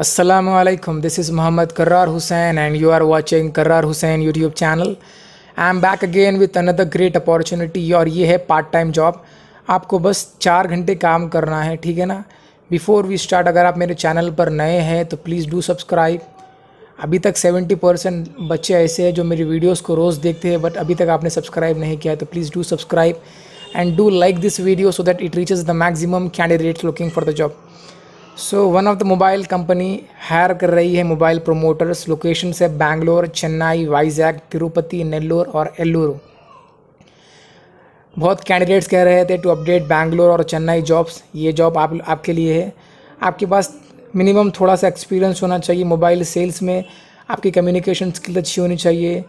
Assalamualaikum. This is Muhammad Karrar Hussain and you are watching Karrar Hussain YouTube channel. I am back again with another great opportunity और ये है part time job आपको बस चार घंटे काम करना है ठीक है ना बिफोर वी स्टार्ट अगर आप मेरे चैनल पर नए हैं तो प्लीज़ डू सब्सक्राइब अभी तक 70 परसेंट बच्चे ऐसे हैं जो मेरी वीडियोस को रोज़ देखते हैं बट अभी तक आपने सब्सक्राइब नहीं किया तो please do subscribe and do like this video so that it reaches the maximum candidates looking for the job so one of the mobile company hire कर रही है मोबाइल प्रोमोटर्स लोकेशन से बैंगलोर चेन्नई वाइजैग तिरुपति नेल्लोर और एल्लूर बहुत कैंडिडेट्स कह रहे थे टू अपडेट बैंगलोर और चेन्नई जॉब्स ये जॉब आप आपके लिए है आपके पास मिनिमम थोड़ा सा एक्सपीरियंस होना चाहिए मोबाइल सेल्स में आपकी कम्युनिकेशन स्किल अच्छी होनी चाहिए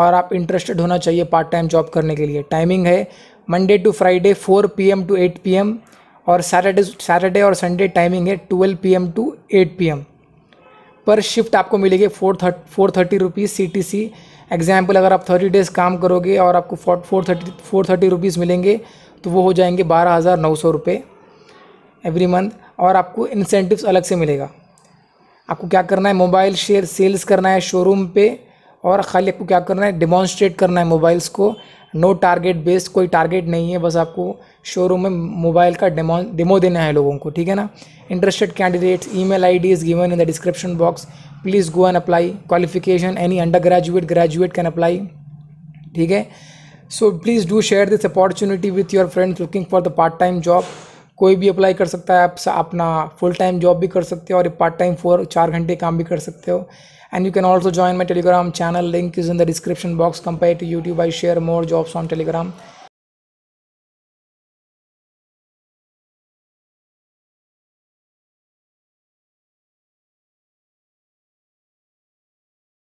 और आप इंटरेस्टेड होना चाहिए पार्ट टाइम जॉब करने के लिए टाइमिंग है Monday to Friday 4 PM to 8 PM और सैटरडे सैटरडे और संडे टाइमिंग है twelve P M to eight P M पर शिफ्ट आपको मिलेगी four thirty four thirty rupees C T C example अगर आप थर्टी डेज़ काम करोगे और आपको four four thirty four thirty rupees मिलेंगे तो वो हो जाएंगे बारह हज़ार नौ सौ रुपये एवरी मंथ और आपको इंसेंटिव्स अलग से मिलेगा आपको क्या करना है मोबाइल शेयर सेल्स करना है शोरूम पे और खाली आपको क्या करना है डिमॉन्स्ट्रेट करना है मोबाइल्स को नो टारगेट बेस्ड कोई टारगेट नहीं है बस आपको शोरूम में मोबाइल का डेमो डेमो देना है लोगों को ठीक है ना interested candidates email ID is given in the description box please go and apply qualification any under graduate graduate can apply ठीक है so please do share this opportunity with your friends looking for the part time job कोई भी apply कर सकता है आप अपना full time job भी कर सकते हो और पार्ट टाइम फोर चार घंटे काम भी कर सकते हो and you can also join my Telegram channel link is in the description box compare to YouTube I share more jobs on Telegram